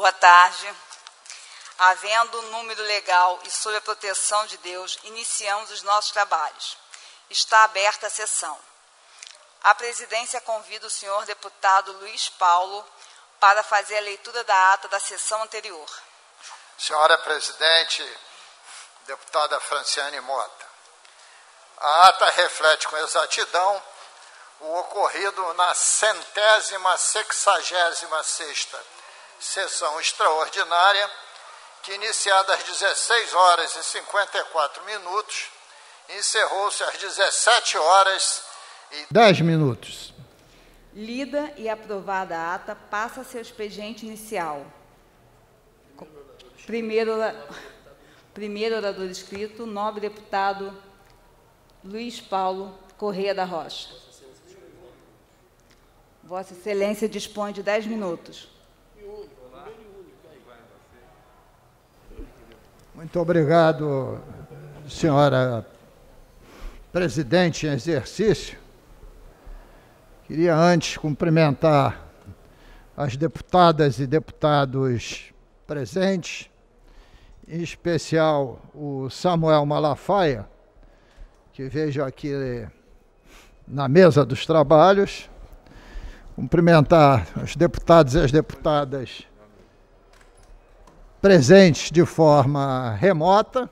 Boa tarde. Havendo um número legal e sob a proteção de Deus, iniciamos os nossos trabalhos. Está aberta a sessão. A presidência convida o senhor deputado Luiz Paulo para fazer a leitura da ata da sessão anterior. Senhora presidente, deputada Franciane Mota. A ata reflete com exatidão o ocorrido na centésima sexagésima sexta sessão extraordinária, que iniciada às 16 horas e 54 minutos, encerrou-se às 17 horas e 10 minutos. Lida e aprovada a ata, passa-se ao expediente inicial. Primeiro, primeiro orador escrito, nobre deputado Luiz Paulo Correia da Rocha. Vossa Excelência dispõe de 10 minutos. Muito obrigado, senhora presidente em exercício. Queria antes cumprimentar as deputadas e deputados presentes, em especial o Samuel Malafaia, que vejo aqui na mesa dos trabalhos, cumprimentar os deputados e as deputadas presente de forma remota.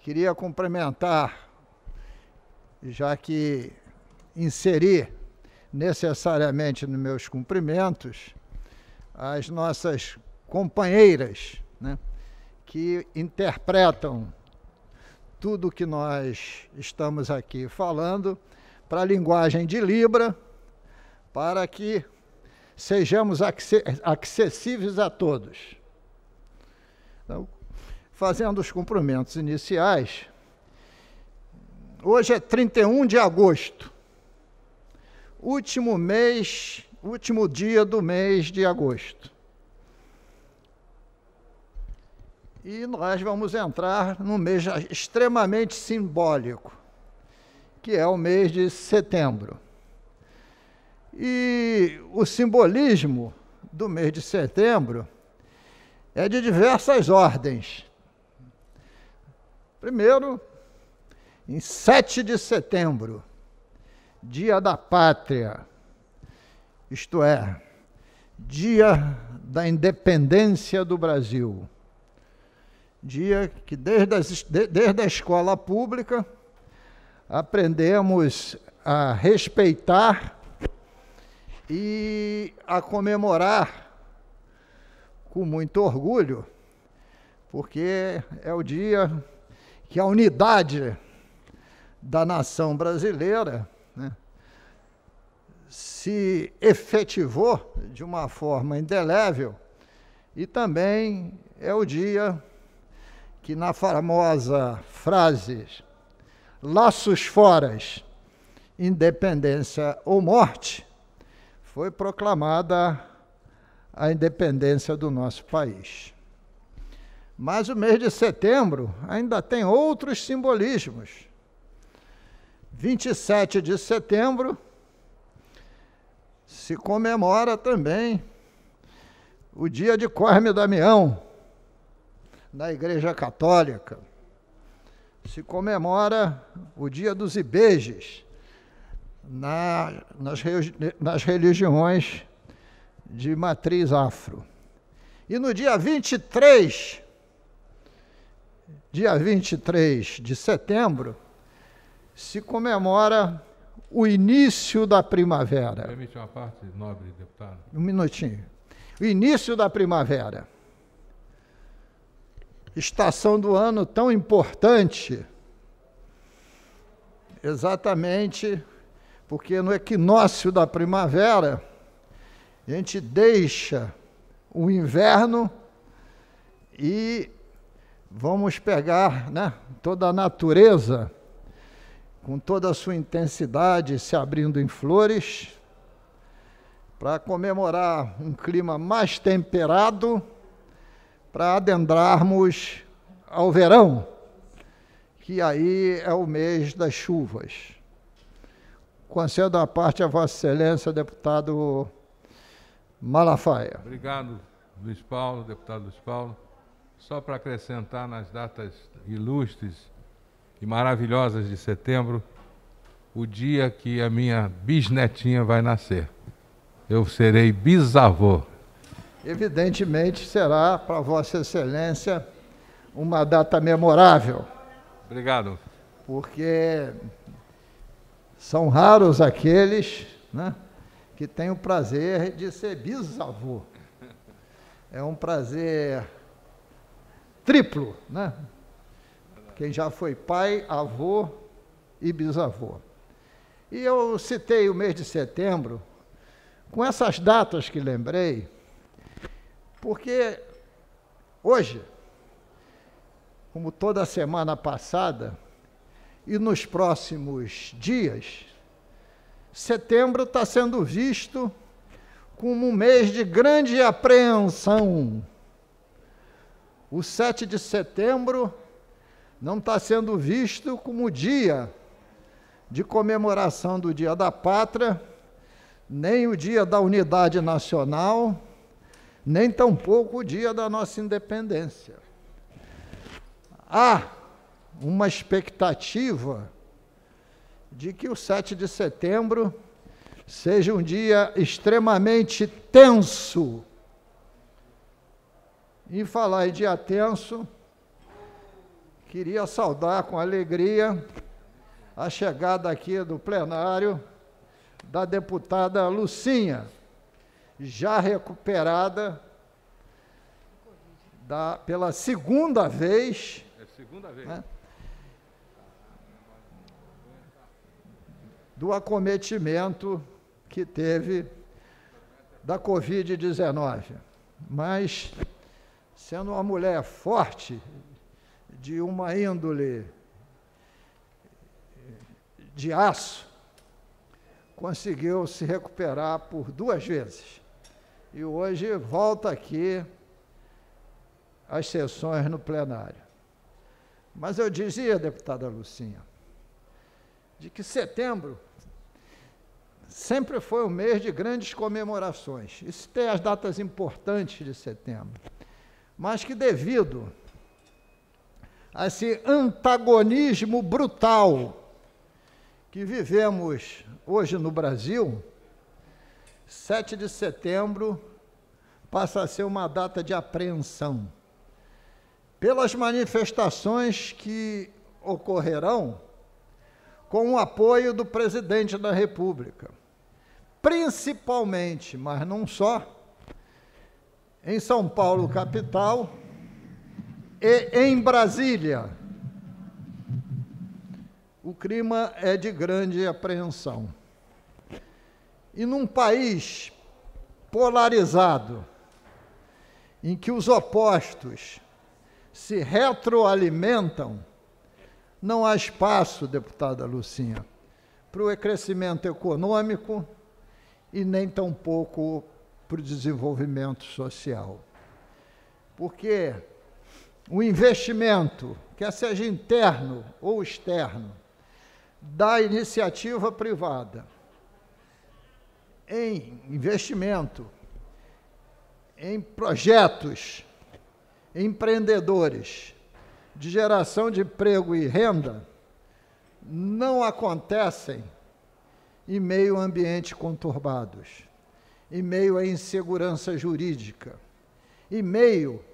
Queria cumprimentar, já que inseri necessariamente nos meus cumprimentos, as nossas companheiras, né, que interpretam tudo que nós estamos aqui falando para a linguagem de Libra, para que sejamos acessíveis a todos. Então, fazendo os cumprimentos iniciais, hoje é 31 de agosto, último mês, último dia do mês de agosto. E nós vamos entrar num mês extremamente simbólico, que é o mês de setembro. E o simbolismo do mês de setembro é de diversas ordens. Primeiro, em 7 de setembro, Dia da Pátria, isto é, Dia da Independência do Brasil. Dia que, desde, as, desde a escola pública, aprendemos a respeitar e a comemorar com muito orgulho, porque é o dia que a unidade da nação brasileira né, se efetivou de uma forma indelével e também é o dia que na famosa frase laços foras, independência ou morte, foi proclamada a independência do nosso país. Mas o mês de setembro ainda tem outros simbolismos. 27 de setembro se comemora também o dia de Corme Damião, na Igreja Católica. Se comemora o dia dos Ibejes, na, nas, nas religiões de matriz afro. E no dia 23, dia 23 de setembro, se comemora o início da primavera. Permite uma parte, nobre deputado? Um minutinho. O início da primavera. Estação do ano tão importante. Exatamente porque no equinócio da primavera a gente deixa o inverno e vamos pegar né, toda a natureza com toda a sua intensidade se abrindo em flores para comemorar um clima mais temperado para adentrarmos ao verão, que aí é o mês das chuvas. Concedo a parte a Vossa Excelência, deputado Malafaia. Obrigado, Luiz Paulo, deputado Luiz Paulo. Só para acrescentar nas datas ilustres e maravilhosas de setembro, o dia que a minha bisnetinha vai nascer. Eu serei bisavô. Evidentemente será para Vossa Excelência uma data memorável. Obrigado. Porque são raros aqueles, né? que tem o prazer de ser bisavô. É um prazer triplo, né? Quem já foi pai, avô e bisavô. E eu citei o mês de setembro com essas datas que lembrei, porque hoje, como toda semana passada, e nos próximos dias, setembro está sendo visto como um mês de grande apreensão. O 7 de setembro não está sendo visto como dia de comemoração do Dia da Pátria, nem o Dia da Unidade Nacional, nem tampouco o Dia da nossa independência. Há uma expectativa de que o 7 de setembro seja um dia extremamente tenso. E falar em dia tenso, queria saudar com alegria a chegada aqui do plenário da deputada Lucinha, já recuperada da, pela segunda vez. É segunda vez. Né? do acometimento que teve da Covid-19. Mas, sendo uma mulher forte, de uma índole eh, de aço, conseguiu se recuperar por duas vezes. E hoje volta aqui às sessões no plenário. Mas eu dizia, deputada Lucinha, de que setembro sempre foi um mês de grandes comemorações. Isso tem as datas importantes de setembro. Mas que, devido a esse antagonismo brutal que vivemos hoje no Brasil, 7 de setembro passa a ser uma data de apreensão. Pelas manifestações que ocorrerão, com o apoio do presidente da República. Principalmente, mas não só, em São Paulo, capital, e em Brasília. O clima é de grande apreensão. E num país polarizado, em que os opostos se retroalimentam, não há espaço, deputada Lucinha, para o crescimento econômico e nem tampouco para o desenvolvimento social. Porque o investimento, quer seja interno ou externo, da iniciativa privada em investimento, em projetos, empreendedores, de geração de emprego e renda não acontecem em meio a ambientes conturbados, em meio à insegurança jurídica, em meio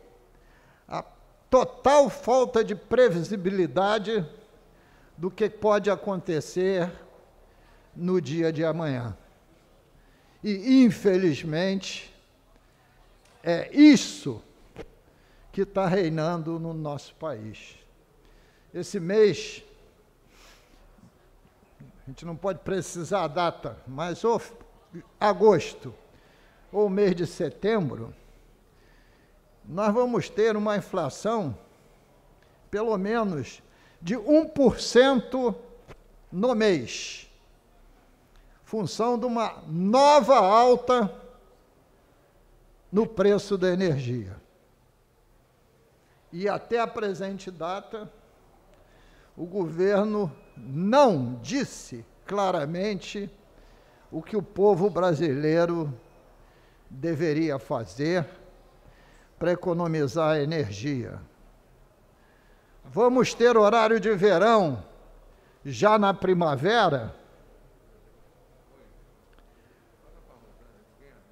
à total falta de previsibilidade do que pode acontecer no dia de amanhã. E, infelizmente, é isso que está reinando no nosso país. Esse mês, a gente não pode precisar a data, mas ou agosto ou mês de setembro, nós vamos ter uma inflação pelo menos de 1% no mês, função de uma nova alta no preço da energia e até a presente data, o governo não disse claramente o que o povo brasileiro deveria fazer para economizar energia. Vamos ter horário de verão já na primavera?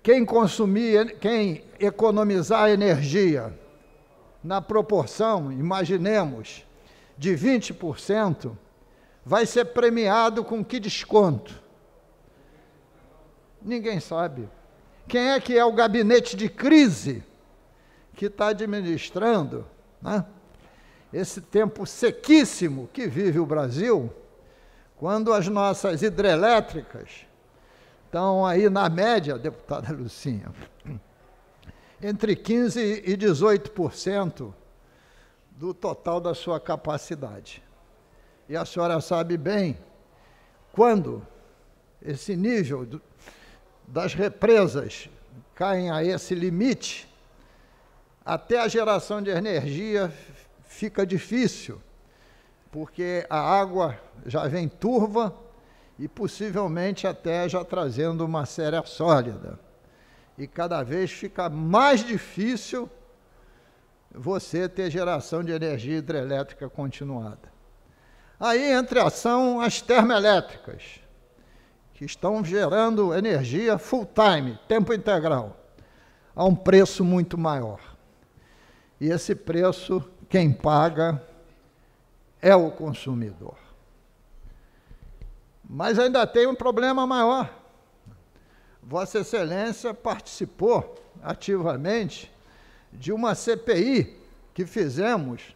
Quem consumir, quem economizar energia na proporção, imaginemos, de 20%, vai ser premiado com que desconto? Ninguém sabe. Quem é que é o gabinete de crise que está administrando né? esse tempo sequíssimo que vive o Brasil, quando as nossas hidrelétricas estão aí na média, deputada Lucinha, entre 15% e 18% do total da sua capacidade. E a senhora sabe bem quando esse nível do, das represas caem a esse limite, até a geração de energia fica difícil, porque a água já vem turva e possivelmente até já trazendo uma séria sólida e cada vez fica mais difícil você ter geração de energia hidrelétrica continuada. Aí entre ação as termoelétricas, que estão gerando energia full time, tempo integral, a um preço muito maior. E esse preço, quem paga é o consumidor. Mas ainda tem um problema maior Vossa Excelência participou ativamente de uma CPI que fizemos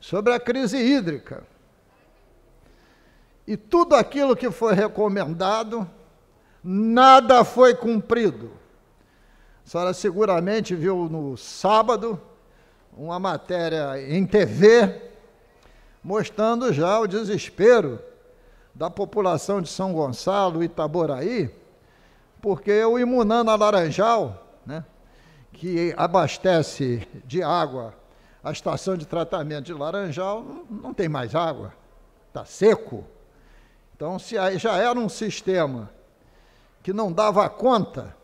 sobre a crise hídrica. E tudo aquilo que foi recomendado, nada foi cumprido. A senhora seguramente viu no sábado uma matéria em TV mostrando já o desespero da população de São Gonçalo Itaboraí porque o Imunana Laranjal, né, que abastece de água a estação de tratamento de Laranjal, não tem mais água, está seco. Então, se já era um sistema que não dava conta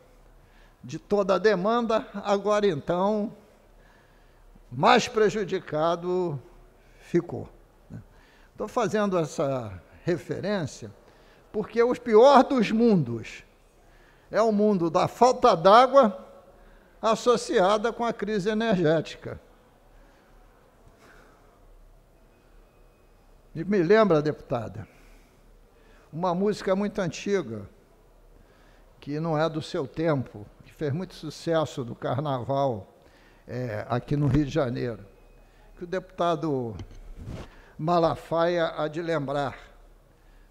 de toda a demanda, agora então, mais prejudicado ficou. Estou né. fazendo essa referência porque os pior dos mundos é o mundo da falta d'água associada com a crise energética. E me lembra, deputada, uma música muito antiga, que não é do seu tempo, que fez muito sucesso do carnaval é, aqui no Rio de Janeiro, que o deputado Malafaia há de lembrar,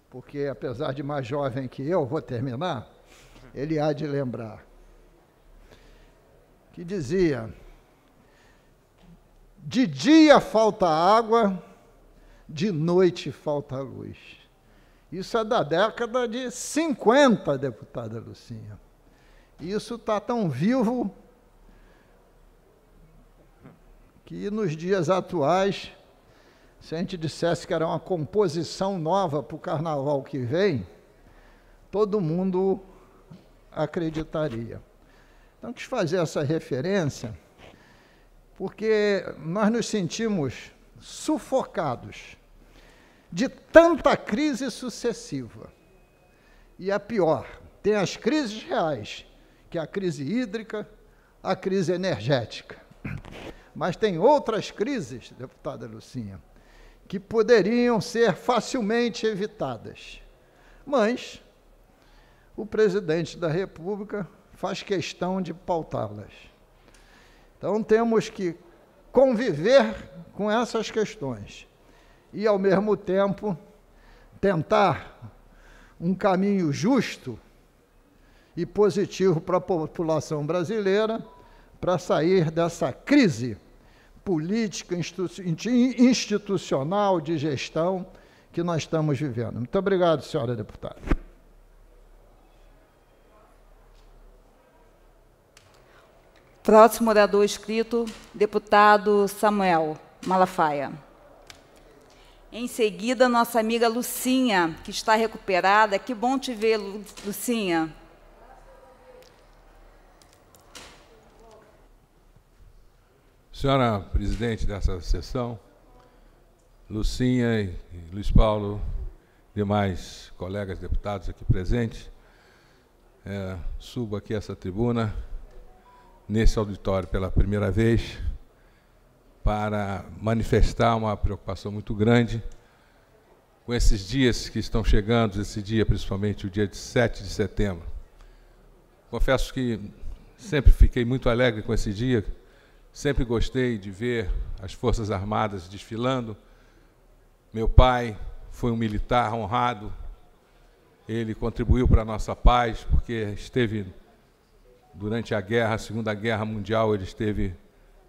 porque apesar de mais jovem que eu, vou terminar, ele há de lembrar. Que dizia: De dia falta água, de noite falta luz. Isso é da década de 50, deputada Lucinha. Isso está tão vivo que nos dias atuais, se a gente dissesse que era uma composição nova para o carnaval que vem, todo mundo acreditaria. Então, quis fazer essa referência porque nós nos sentimos sufocados de tanta crise sucessiva. E a pior, tem as crises reais, que é a crise hídrica, a crise energética. Mas tem outras crises, deputada Lucinha, que poderiam ser facilmente evitadas. Mas o presidente da República faz questão de pautá-las. Então temos que conviver com essas questões e, ao mesmo tempo, tentar um caminho justo e positivo para a população brasileira para sair dessa crise política, institucional, de gestão que nós estamos vivendo. Muito obrigado, senhora deputada. Próximo orador escrito, deputado Samuel Malafaia. Em seguida, nossa amiga Lucinha, que está recuperada. Que bom te ver, Lucinha. Senhora presidente dessa sessão, Lucinha e Luiz Paulo, demais colegas deputados aqui presentes, é, subo aqui essa tribuna nesse auditório pela primeira vez para manifestar uma preocupação muito grande com esses dias que estão chegando, esse dia, principalmente o dia de 7 de setembro. Confesso que sempre fiquei muito alegre com esse dia, sempre gostei de ver as Forças Armadas desfilando. Meu pai foi um militar honrado, ele contribuiu para a nossa paz, porque esteve durante a guerra, a Segunda Guerra Mundial, ele esteve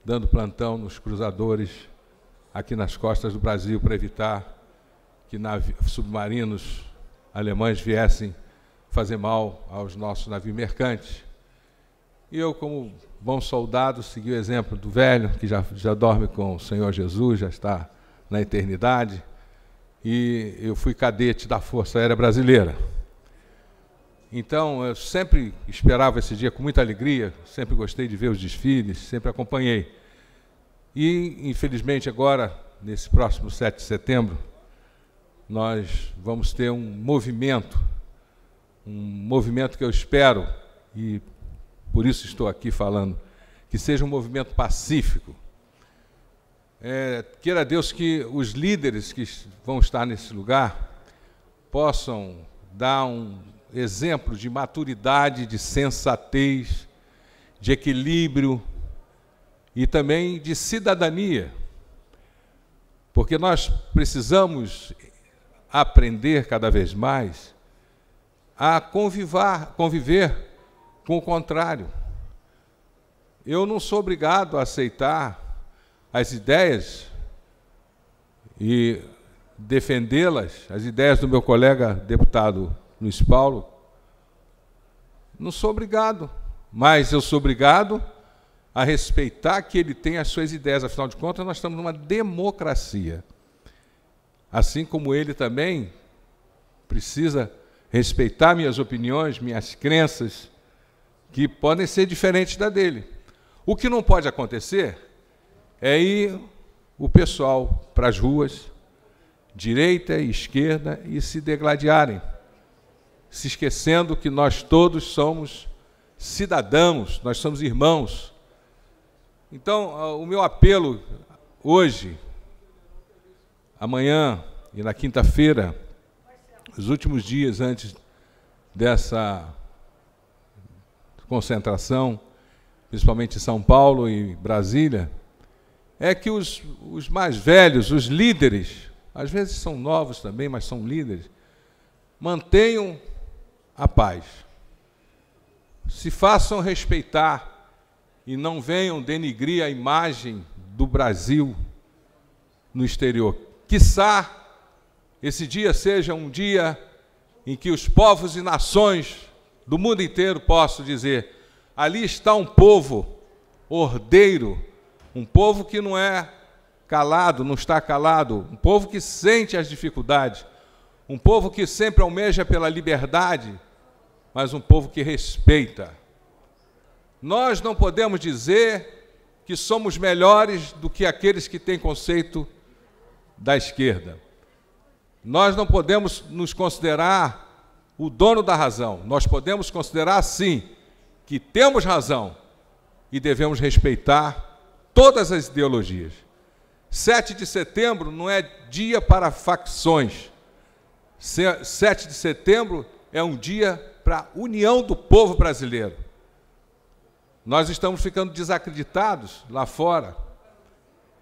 dando plantão nos cruzadores aqui nas costas do Brasil para evitar que submarinos alemães viessem fazer mal aos nossos navios mercantes. E eu, como bom soldado, segui o exemplo do velho, que já, já dorme com o Senhor Jesus, já está na eternidade, e eu fui cadete da Força Aérea Brasileira. Então, eu sempre esperava esse dia com muita alegria, sempre gostei de ver os desfiles, sempre acompanhei. E, infelizmente, agora, nesse próximo 7 de setembro, nós vamos ter um movimento, um movimento que eu espero, e por isso estou aqui falando, que seja um movimento pacífico. É, queira Deus que os líderes que vão estar nesse lugar possam dar um exemplos de maturidade, de sensatez, de equilíbrio e também de cidadania. Porque nós precisamos aprender cada vez mais a convivar, conviver com o contrário. Eu não sou obrigado a aceitar as ideias e defendê-las, as ideias do meu colega deputado Luiz Paulo, não sou obrigado, mas eu sou obrigado a respeitar que ele tem as suas ideias. Afinal de contas, nós estamos numa democracia. Assim como ele também precisa respeitar minhas opiniões, minhas crenças, que podem ser diferentes da dele. O que não pode acontecer é ir o pessoal para as ruas, direita e esquerda, e se degladiarem se esquecendo que nós todos somos cidadãos, nós somos irmãos. Então, ah, o meu apelo hoje, amanhã e na quinta-feira, os últimos dias antes dessa concentração, principalmente em São Paulo e Brasília, é que os, os mais velhos, os líderes, às vezes são novos também, mas são líderes, mantenham a paz. Se façam respeitar e não venham denigrir a imagem do Brasil no exterior. Quissá esse dia seja um dia em que os povos e nações do mundo inteiro possam dizer: ali está um povo ordeiro, um povo que não é calado, não está calado, um povo que sente as dificuldades, um povo que sempre almeja pela liberdade, mas um povo que respeita. Nós não podemos dizer que somos melhores do que aqueles que têm conceito da esquerda. Nós não podemos nos considerar o dono da razão. Nós podemos considerar, sim, que temos razão e devemos respeitar todas as ideologias. 7 de setembro não é dia para facções. 7 de setembro é um dia para a união do povo brasileiro. Nós estamos ficando desacreditados lá fora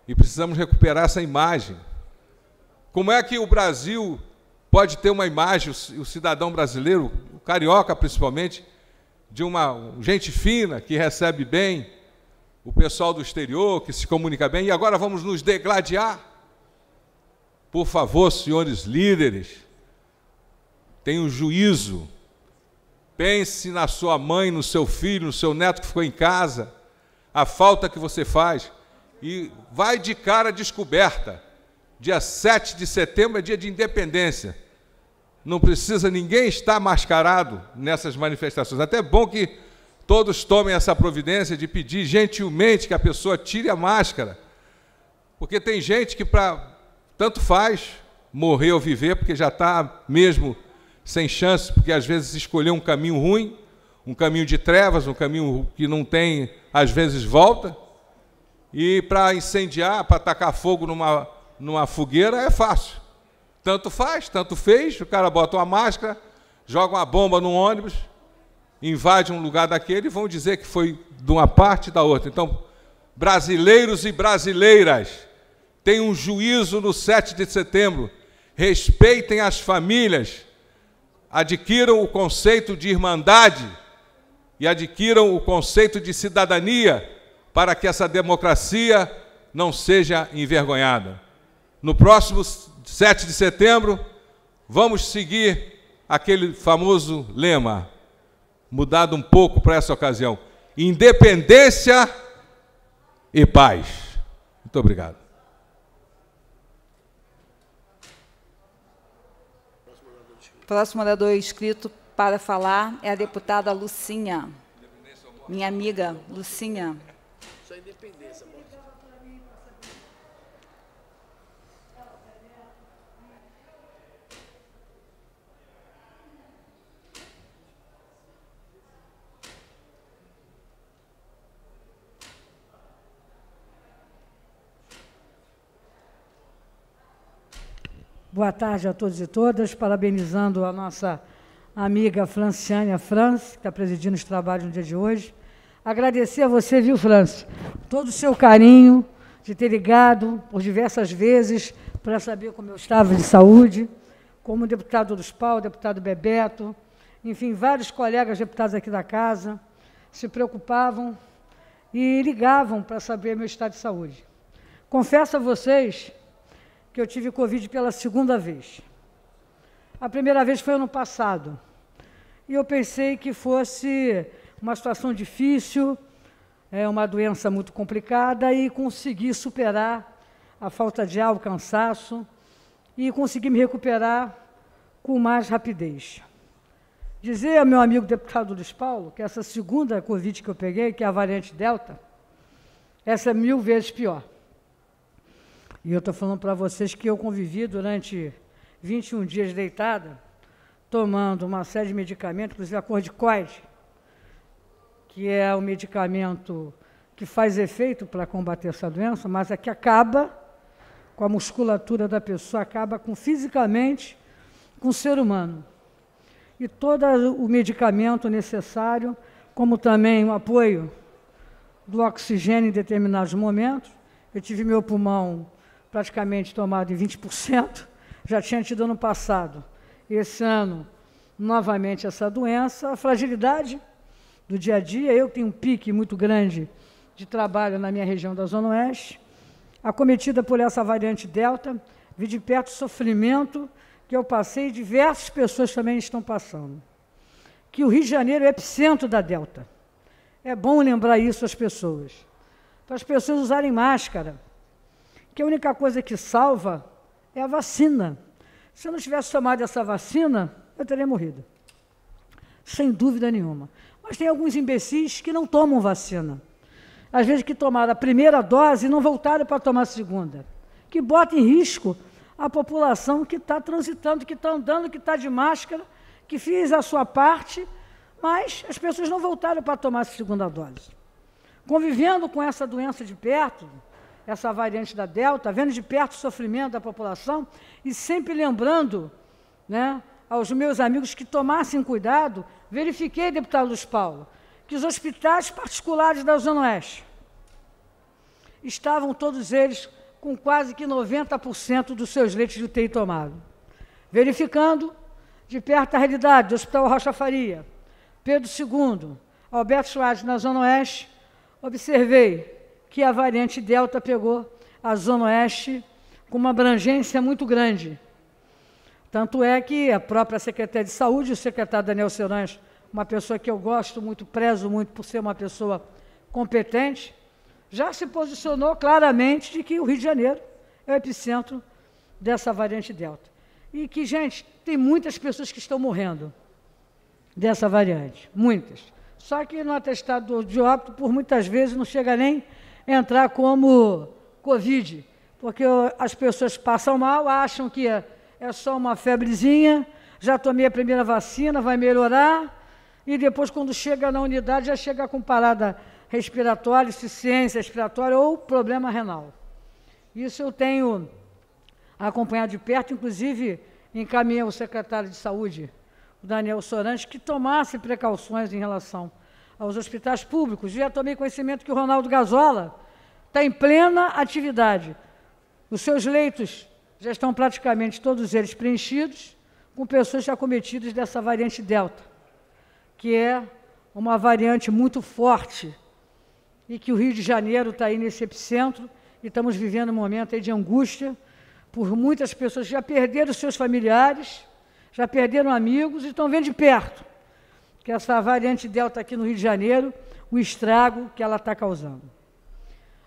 e precisamos recuperar essa imagem. Como é que o Brasil pode ter uma imagem, o cidadão brasileiro, o carioca principalmente, de uma gente fina que recebe bem o pessoal do exterior, que se comunica bem, e agora vamos nos degladiar? Por favor, senhores líderes, tenham juízo, Pense na sua mãe, no seu filho, no seu neto que ficou em casa, a falta que você faz. E vai de cara descoberta. Dia 7 de setembro é dia de independência. Não precisa ninguém estar mascarado nessas manifestações. Até é bom que todos tomem essa providência de pedir gentilmente que a pessoa tire a máscara. Porque tem gente que para tanto faz morrer ou viver, porque já está mesmo sem chance, porque às vezes escolheu um caminho ruim, um caminho de trevas, um caminho que não tem, às vezes, volta. E para incendiar, para atacar fogo numa, numa fogueira é fácil. Tanto faz, tanto fez, o cara bota uma máscara, joga uma bomba no ônibus, invade um lugar daquele e vão dizer que foi de uma parte da outra. Então, brasileiros e brasileiras, tem um juízo no 7 de setembro, respeitem as famílias, adquiram o conceito de irmandade e adquiram o conceito de cidadania para que essa democracia não seja envergonhada. No próximo 7 de setembro, vamos seguir aquele famoso lema, mudado um pouco para essa ocasião: independência e paz. Muito obrigado. Próximo orador inscrito para falar é a deputada Lucinha, minha amiga Lucinha. independência, Boa tarde a todos e todas, parabenizando a nossa amiga Franciane Franz, que está presidindo os trabalhos no dia de hoje. Agradecer a você, viu, Franz, todo o seu carinho de ter ligado por diversas vezes para saber como eu estava de saúde, como o deputado dos Pau, o deputado Bebeto, enfim, vários colegas deputados aqui da casa se preocupavam e ligavam para saber meu estado de saúde. Confesso a vocês que eu tive Covid pela segunda vez. A primeira vez foi ano passado. E eu pensei que fosse uma situação difícil, é uma doença muito complicada e consegui superar a falta de ar, o cansaço e consegui me recuperar com mais rapidez. Dizer ao meu amigo deputado Luiz Paulo que essa segunda Covid que eu peguei, que é a variante Delta, essa é mil vezes pior. E eu estou falando para vocês que eu convivi durante 21 dias deitada, tomando uma série de medicamentos, inclusive a corticoide, que é o medicamento que faz efeito para combater essa doença, mas é que acaba com a musculatura da pessoa, acaba com fisicamente com o ser humano. E todo o medicamento necessário, como também o apoio do oxigênio em determinados momentos. Eu tive meu pulmão praticamente tomado em 20%, já tinha tido ano passado. Esse ano, novamente, essa doença, a fragilidade do dia a dia. Eu tenho um pique muito grande de trabalho na minha região da Zona Oeste, acometida por essa variante Delta. Vi de perto o sofrimento que eu passei e diversas pessoas também estão passando. Que o Rio de Janeiro é epicentro da Delta. É bom lembrar isso às pessoas. Para as pessoas usarem máscara que a única coisa que salva é a vacina. Se eu não tivesse tomado essa vacina, eu teria morrido. Sem dúvida nenhuma. Mas tem alguns imbecis que não tomam vacina. Às vezes que tomaram a primeira dose e não voltaram para tomar a segunda. Que bota em risco a população que está transitando, que está andando, que está de máscara, que fez a sua parte, mas as pessoas não voltaram para tomar a segunda dose. Convivendo com essa doença de perto, essa variante da Delta, vendo de perto o sofrimento da população e sempre lembrando né, aos meus amigos que tomassem cuidado, verifiquei, deputado Luiz Paulo, que os hospitais particulares da Zona Oeste estavam todos eles com quase que 90% dos seus leitos de UTI tomado. Verificando de perto a realidade do Hospital Rocha Faria, Pedro II, Alberto Schwartz, na Zona Oeste, observei que a variante Delta pegou a Zona Oeste com uma abrangência muito grande. Tanto é que a própria secretária de Saúde, o secretário Daniel Serães, uma pessoa que eu gosto muito, prezo muito por ser uma pessoa competente, já se posicionou claramente de que o Rio de Janeiro é o epicentro dessa variante Delta. E que, gente, tem muitas pessoas que estão morrendo dessa variante, muitas. Só que no atestado de óbito, por muitas vezes, não chega nem entrar como Covid, porque as pessoas passam mal, acham que é, é, só uma febrezinha, já tomei a primeira vacina, vai melhorar, e depois, quando chega na unidade, já chega com parada respiratória, insuficiência respiratória ou problema renal. Isso eu tenho acompanhado de perto, inclusive encaminhei ao secretário de Saúde, o Daniel Sorantes, que tomasse precauções em relação aos hospitais públicos. Já tomei conhecimento que o Ronaldo Gazola está em plena atividade. Os seus leitos já estão praticamente todos eles preenchidos com pessoas já cometidas dessa variante Delta, que é uma variante muito forte e que o Rio de Janeiro está aí nesse epicentro e estamos vivendo um momento de angústia por muitas pessoas que já perderam seus familiares, já perderam amigos e estão vendo de perto que essa variante Delta aqui no Rio de Janeiro, o estrago que ela está causando.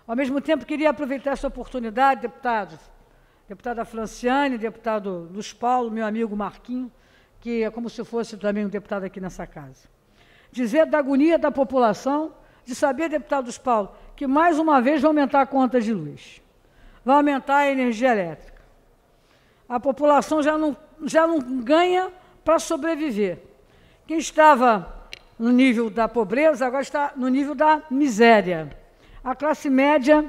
Ao mesmo tempo, queria aproveitar essa oportunidade, deputados, deputada Franciane, deputado Luiz Paulo, meu amigo Marquinho, que é como se fosse também um deputado aqui nessa casa. Dizer da agonia da população de saber, deputado Luiz Paulo, que mais uma vez vai aumentar a conta de luz, vai aumentar a energia elétrica. A população já não, já não ganha para sobreviver quem estava no nível da pobreza agora está no nível da miséria. A classe média,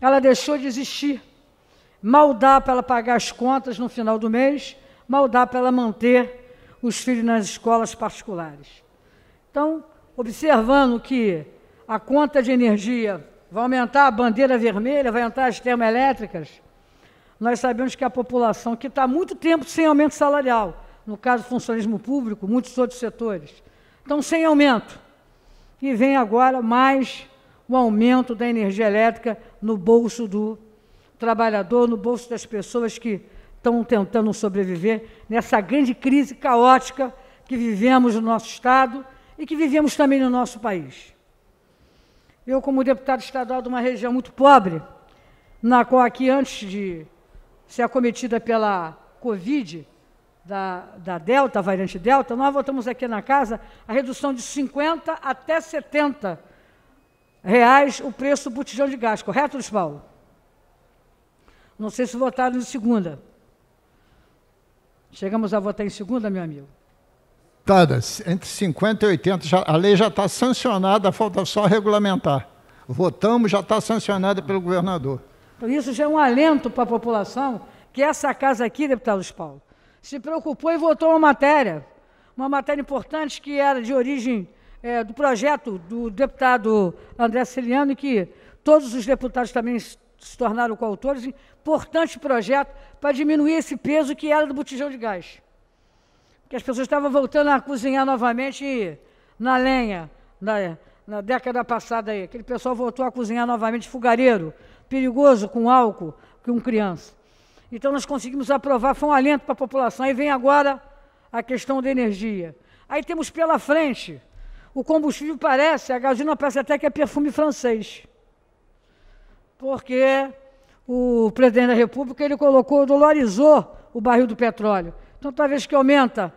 ela deixou de existir. Mal dá para ela pagar as contas no final do mês, mal dá para ela manter os filhos nas escolas particulares. Então, observando que a conta de energia vai aumentar a bandeira vermelha, vai entrar as termoelétricas, nós sabemos que a população que está há muito tempo sem aumento salarial, no caso funcionalismo público, muitos outros setores. Então, sem aumento. E vem agora mais o aumento da energia elétrica no bolso do trabalhador, no bolso das pessoas que estão tentando sobreviver nessa grande crise caótica que vivemos no nosso Estado e que vivemos também no nosso país. Eu, como deputado estadual de uma região muito pobre, na qual aqui antes de ser acometida pela Covid, da, da Delta, variante Delta, nós votamos aqui na casa a redução de 50 até 70 reais o preço do botijão de gás, correto, Luiz Paulo? Não sei se votaram em segunda. Chegamos a votar em segunda, meu amigo? Tá, entre 50 e 80, já, a lei já está sancionada, falta só regulamentar. Votamos, já está sancionada pelo governador. Então, isso já é um alento para a população, que essa casa aqui, deputado Luiz Paulo, se preocupou e votou uma matéria, uma matéria importante que era de origem é, do projeto do deputado André Celiano, que todos os deputados também se tornaram coautores, importante projeto para diminuir esse peso que era do botijão de gás. Porque as pessoas estavam voltando a cozinhar novamente na lenha, na, na década passada aí. Aquele pessoal voltou a cozinhar novamente fogareiro, perigoso, com álcool, com criança. Então nós conseguimos aprovar, foi um alento para a população. Aí vem agora a questão da energia. Aí temos pela frente, o combustível parece, a gasolina parece até que é perfume francês. Porque o presidente da República, ele colocou, dolarizou o barril do petróleo. Então, toda vez que aumenta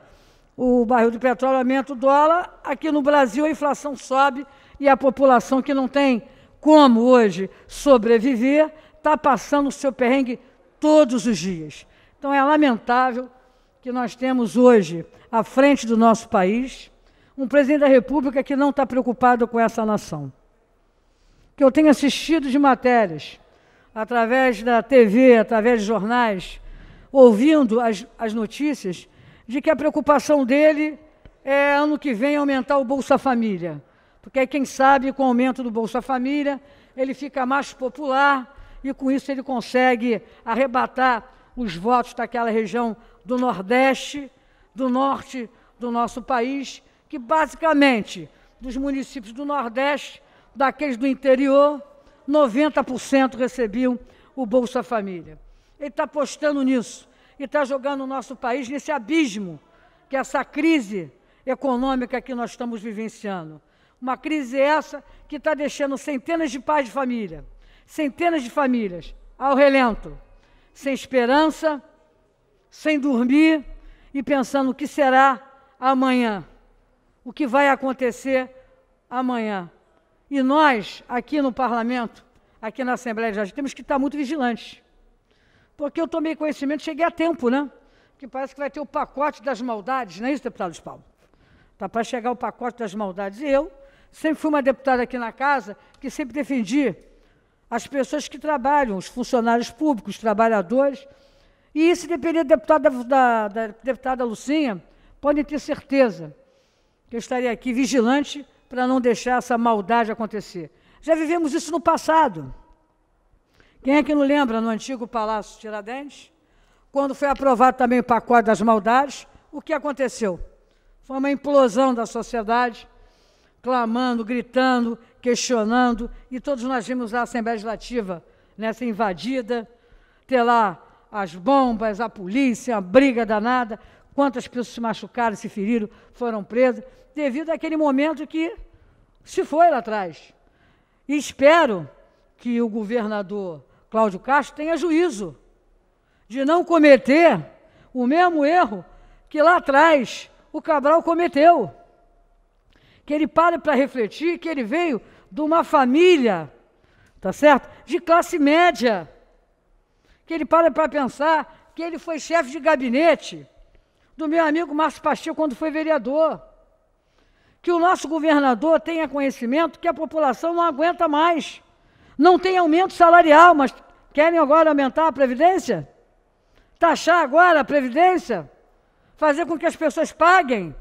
o barril do petróleo, aumenta o dólar, aqui no Brasil a inflação sobe e a população que não tem como hoje sobreviver, está passando o seu perrengue todos os dias. Então é lamentável que nós temos hoje à frente do nosso país um presidente da República que não está preocupado com essa nação. Que eu tenho assistido de matérias, através da TV, através de jornais, ouvindo as, as notícias de que a preocupação dele é ano que vem aumentar o Bolsa Família. Porque aí, quem sabe, com o aumento do Bolsa Família, ele fica mais popular e com isso ele consegue arrebatar os votos daquela região do Nordeste, do Norte do nosso país, que basicamente dos municípios do Nordeste, daqueles do interior, 90% recebiam o Bolsa Família. Ele está apostando nisso e está jogando o nosso país nesse abismo que é essa crise econômica que nós estamos vivenciando. Uma crise essa que está deixando centenas de pais de família centenas de famílias ao relento, sem esperança, sem dormir e pensando o que será amanhã, o que vai acontecer amanhã. E nós, aqui no parlamento, aqui na Assembleia de Jardim, temos que estar muito vigilantes. Porque eu tomei conhecimento, cheguei a tempo, né? Que parece que vai ter o pacote das maldades, não é isso, deputado Paulo? Tá para chegar o pacote das maldades. E eu sempre fui uma deputada aqui na casa que sempre defendi as pessoas que trabalham, os funcionários públicos, os trabalhadores. E se depender da deputada, da, da deputada Lucinha, podem ter certeza que eu estaria aqui vigilante para não deixar essa maldade acontecer. Já vivemos isso no passado. Quem é que não lembra no antigo Palácio Tiradentes? Quando foi aprovado também o pacote das maldades, o que aconteceu? Foi uma implosão da sociedade, clamando, gritando, questionando, e todos nós vimos a Assembleia Legislativa né, invadida, ter lá as bombas, a polícia, a briga danada, quantas pessoas se machucaram, se feriram, foram presas, devido àquele momento que se foi lá atrás. E espero que o governador Cláudio Castro tenha juízo de não cometer o mesmo erro que lá atrás o Cabral cometeu. Que ele pare para refletir que ele veio de uma família, tá certo? De classe média. Que ele para para pensar que ele foi chefe de gabinete do meu amigo Márcio Pastil quando foi vereador. Que o nosso governador tenha conhecimento que a população não aguenta mais. Não tem aumento salarial, mas querem agora aumentar a previdência? Taxar agora a previdência? Fazer com que as pessoas paguem?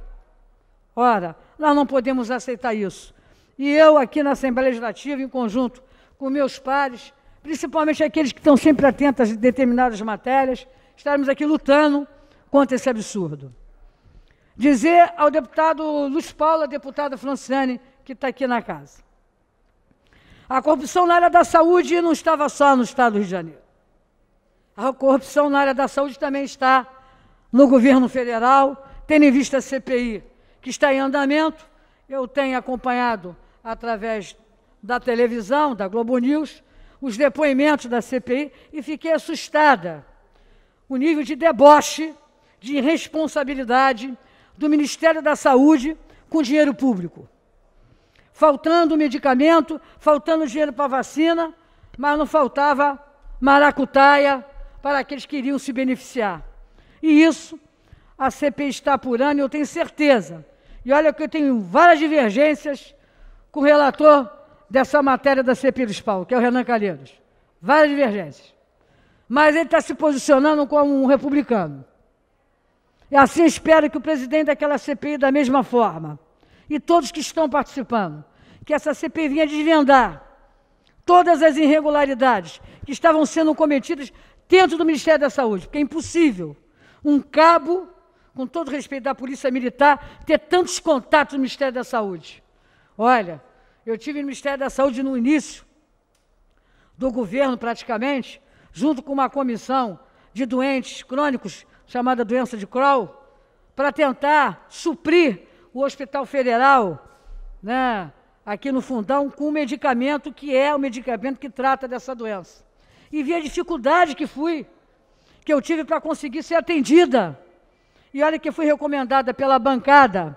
Ora, nós não podemos aceitar isso e eu aqui na Assembleia Legislativa, em conjunto com meus pares, principalmente aqueles que estão sempre atentos a determinadas matérias, estaremos aqui lutando contra esse absurdo. Dizer ao deputado Luiz Paulo, a deputada Franciane, que está aqui na casa. A corrupção na área da saúde não estava só no Estado do Rio de Janeiro. A corrupção na área da saúde também está no governo federal, tendo em vista a CPI, que está em andamento. Eu tenho acompanhado através da televisão, da Globo News, os depoimentos da CPI e fiquei assustada. O nível de deboche, de irresponsabilidade do Ministério da Saúde com dinheiro público. Faltando medicamento, faltando dinheiro para vacina, mas não faltava maracutaia para aqueles que iriam se beneficiar. E isso a CPI está apurando, eu tenho certeza. E olha que eu tenho várias divergências com o relator dessa matéria da CPI Cepiruspal, que é o Renan Calheiros. Várias divergências. Mas ele está se posicionando como um republicano. E assim espero que o presidente daquela CPI, da mesma forma, e todos que estão participando, que essa CPI vinha desvendar todas as irregularidades que estavam sendo cometidas dentro do Ministério da Saúde, porque é impossível um cabo, com todo respeito da Polícia Militar, ter tantos contatos no Ministério da Saúde. Olha, eu tive no Ministério da Saúde no início do governo, praticamente, junto com uma comissão de doentes crônicos, chamada doença de Crohn, para tentar suprir o Hospital Federal, né, aqui no Fundão, com o medicamento que é o medicamento que trata dessa doença. E vi a dificuldade que fui, que eu tive para conseguir ser atendida. E olha que fui recomendada pela bancada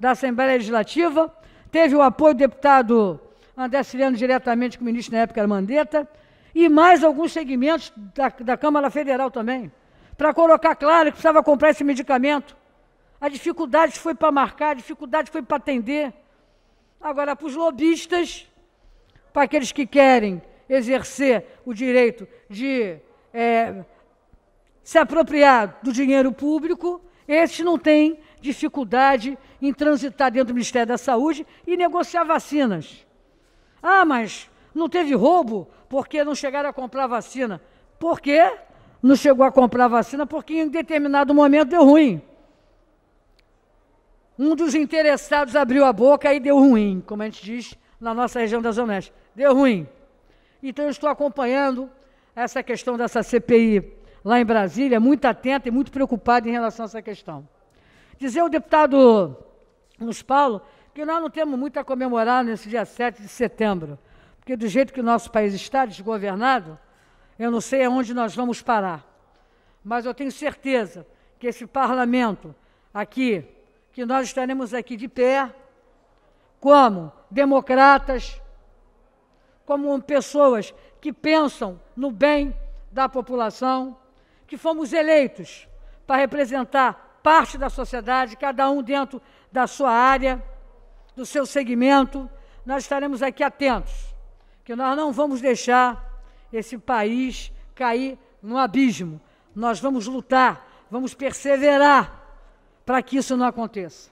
da Assembleia Legislativa, teve o apoio do deputado André Siriano diretamente com o ministro na época, Mandetta, e mais alguns segmentos da, da Câmara Federal também, para colocar claro que precisava comprar esse medicamento. A dificuldade foi para marcar, a dificuldade foi para atender. Agora, para os lobistas, para aqueles que querem exercer o direito de é, se apropriar do dinheiro público, esses não têm dificuldade em transitar dentro do Ministério da Saúde e negociar vacinas. Ah, mas não teve roubo porque não chegaram a comprar vacina. Por quê? Não chegou a comprar vacina porque em determinado momento deu ruim. Um dos interessados abriu a boca e deu ruim, como a gente diz na nossa região da Zona Oeste. Deu ruim. Então eu estou acompanhando essa questão dessa CPI lá em Brasília, muito atenta e muito preocupada em relação a essa questão. Dizer ao deputado Luiz Paulo que nós não temos muito a comemorar nesse dia 7 de setembro, porque do jeito que o nosso país está desgovernado, eu não sei aonde nós vamos parar. Mas eu tenho certeza que esse parlamento aqui, que nós estaremos aqui de pé, como democratas, como pessoas que pensam no bem da população, que fomos eleitos para representar parte da sociedade, cada um dentro da sua área, do seu segmento, nós estaremos aqui atentos, que nós não vamos deixar esse país cair no abismo. Nós vamos lutar, vamos perseverar para que isso não aconteça.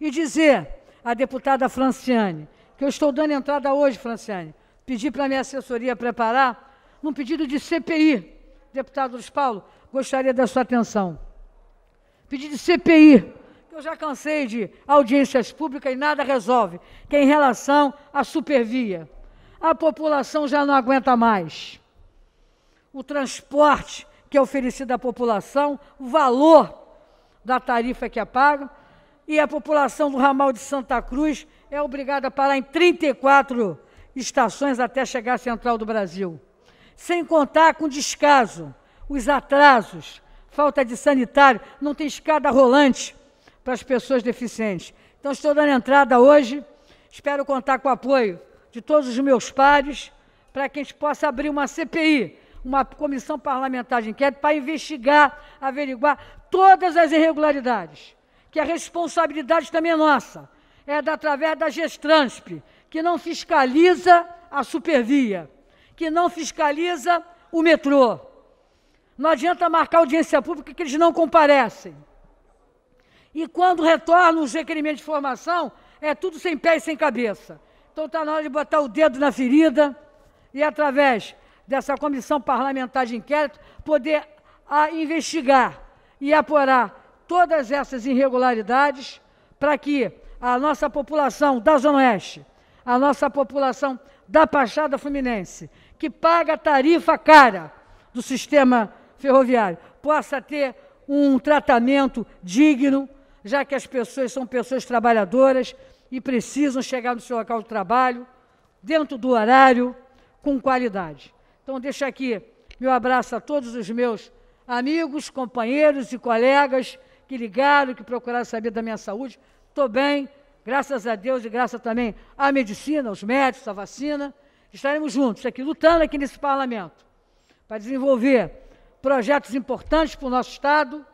E dizer à deputada Franciane, que eu estou dando entrada hoje, Franciane, pedi para a minha assessoria preparar, num pedido de CPI, deputado Luiz Paulo, gostaria da sua atenção. Pedido de CPI, eu já cansei de audiências públicas e nada resolve, que é em relação à supervia. A população já não aguenta mais. O transporte que é oferecido à população, o valor da tarifa que é paga, e a população do ramal de Santa Cruz é obrigada a parar em 34 estações até chegar à Central do Brasil. Sem contar com o descaso, os atrasos, falta de sanitário, não tem escada rolante para as pessoas deficientes. Então, estou dando entrada hoje, espero contar com o apoio de todos os meus pares para que a gente possa abrir uma CPI, uma comissão parlamentar de inquérito, para investigar, averiguar todas as irregularidades. Que a responsabilidade também é nossa, é da, através da Gestransp, que não fiscaliza a supervia, que não fiscaliza o metrô não adianta marcar audiência pública que eles não comparecem. E quando retornam os requerimentos de formação, é tudo sem pé e sem cabeça. Então está na hora de botar o dedo na ferida e, através dessa comissão parlamentar de inquérito, poder ah, investigar e apurar todas essas irregularidades para que a nossa população da Zona Oeste, a nossa população da Pachada Fluminense, que paga a tarifa cara do sistema ferroviário possa ter um tratamento digno, já que as pessoas são pessoas trabalhadoras e precisam chegar no seu local de trabalho, dentro do horário, com qualidade. Então, deixo aqui meu abraço a todos os meus amigos, companheiros e colegas que ligaram, que procuraram saber da minha saúde. Estou bem, graças a Deus e graças também à medicina, aos médicos, à vacina. Estaremos juntos aqui, lutando aqui nesse parlamento, para desenvolver projetos importantes para o nosso Estado,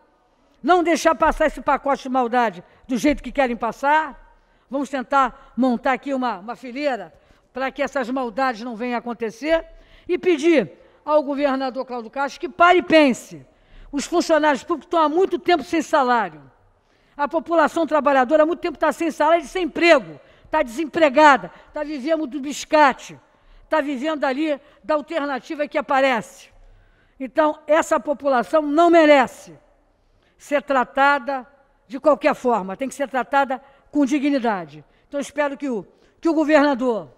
não deixar passar esse pacote de maldade do jeito que querem passar. Vamos tentar montar aqui uma, uma fileira para que essas maldades não venham a acontecer e pedir ao governador Cláudio Castro que pare e pense. Os funcionários públicos estão há muito tempo sem salário. A população trabalhadora há muito tempo está sem salário e sem emprego. Está desempregada, está vivendo do biscate, está vivendo ali da alternativa que aparece. Então, essa população não merece ser tratada de qualquer forma, tem que ser tratada com dignidade. Então, espero que o, que o governador,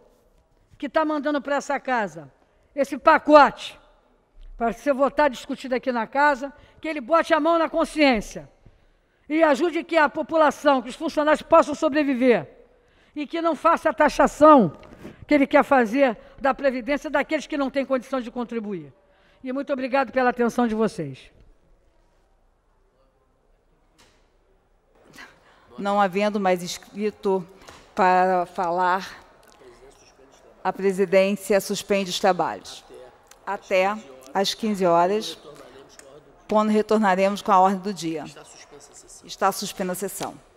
que está mandando para essa casa esse pacote, para ser votado discutido aqui na casa, que ele bote a mão na consciência e ajude que a população, que os funcionários possam sobreviver e que não faça a taxação que ele quer fazer da Previdência daqueles que não têm condição de contribuir e muito obrigado pela atenção de vocês. Não havendo mais escrito para falar, a presidência suspende os trabalhos até às 15 horas, quando retornaremos com a ordem do dia. Está suspensa a sessão.